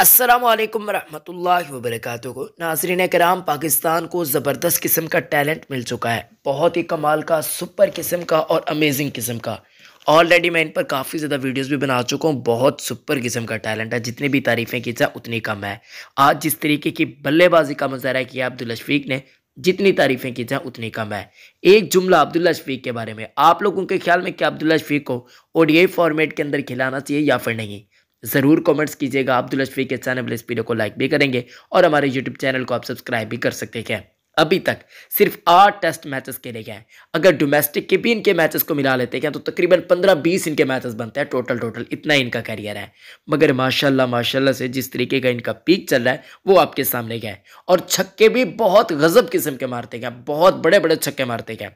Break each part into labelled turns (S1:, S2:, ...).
S1: असलम वरहमल वबरक को नाजरीन कराम पाकिस्तान को ज़बरदस्त किस्म का टैलेंट मिल चुका है बहुत ही कमाल का सुपर किस्म का और अमेजिंग किस्म का ऑलरेडी मैं इन पर काफ़ी ज़्यादा वीडियोस भी बना चुका हूँ बहुत सुपर किस्म का टैलेंट है जितनी भी तारीफ़ें की जाए उतनी कम है आज जिस तरीके की बल्लेबाजी का मुजाहरा किया अब्दुल शफीक ने जितनी तारीफ़ें की जाएँ उतनी कम है एक जुमला अब्दुल्ला शफीक के बारे में आप लोगों के ख्याल में क्या अब्दुल्ला शफीक को ओडीआई फॉर्मेट के अंदर खिलाना चाहिए या फिर नहीं ज़रूर कमेंट्स कीजिएगा अब्दुल अशफी के चैनल इस वीडियो को लाइक भी करेंगे और हमारे यूट्यूब चैनल को आप सब्सक्राइब भी कर सकते हैं अभी तक सिर्फ आठ टेस्ट मैचेस खेले गए हैं अगर डोमेस्टिक के भी इनके मैचेस को मिला लेते हैं तो तकरीबन पंद्रह बीस इनके मैचेस बनते हैं टोटल टोटल इतना इनका करियर है मगर माशाल्लाह माशाल्लाह से जिस तरीके का इनका पीक चल रहा है वो आपके सामने गए और छक्के भी बहुत गजब किस्म के मारते गए बहुत बड़े बड़े छक्के मारते गए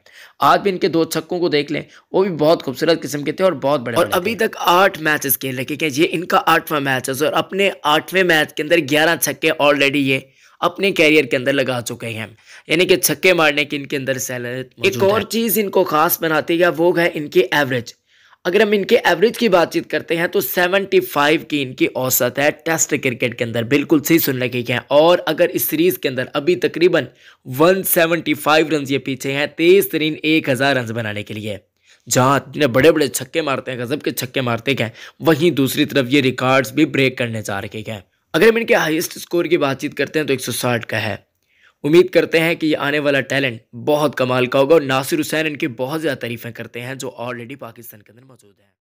S1: आज भी इनके दो छक्कों को देख लें वो भी बहुत खूबसूरत किस्म के थे और बहुत बड़े और अभी तक आठ मैचेस खेल रहे क्योंकि ये इनका आठवां मैच है और अपने आठवें मैच के अंदर ग्यारह छक्के ऑलरेडी ये अपने कैरियर के अंदर लगा चुके हैं यानी कि छक्के मारने की इनके अंदर सैलत एक और चीज़ इनको खास बनाती है वो है इनकी एवरेज अगर हम इनके एवरेज की बातचीत करते हैं तो 75 की इनकी औसत है टेस्ट क्रिकेट के अंदर बिल्कुल सही सुन लगे हैं और अगर इस सीरीज़ के अंदर अभी तकरीबन 175 सेवेंटी रन ये पीछे हैं तेज तरीन एक हज़ार रन बनाने के लिए जहाँ इतने बड़े बड़े छक्के मारते हैं गज़ब के छक्के मारते हैं वहीं दूसरी तरफ ये रिकॉर्ड्स भी ब्रेक करने जा रखे हैं अगर हम इनके हाईएस्ट स्कोर की बातचीत करते हैं तो 160 का है उम्मीद करते हैं कि ये आने वाला टैलेंट बहुत कमाल का होगा और नासिर हुसैन इनकी बहुत ज़्यादा तारीफ़ें करते हैं जो ऑलरेडी पाकिस्तान के अंदर मौजूद हैं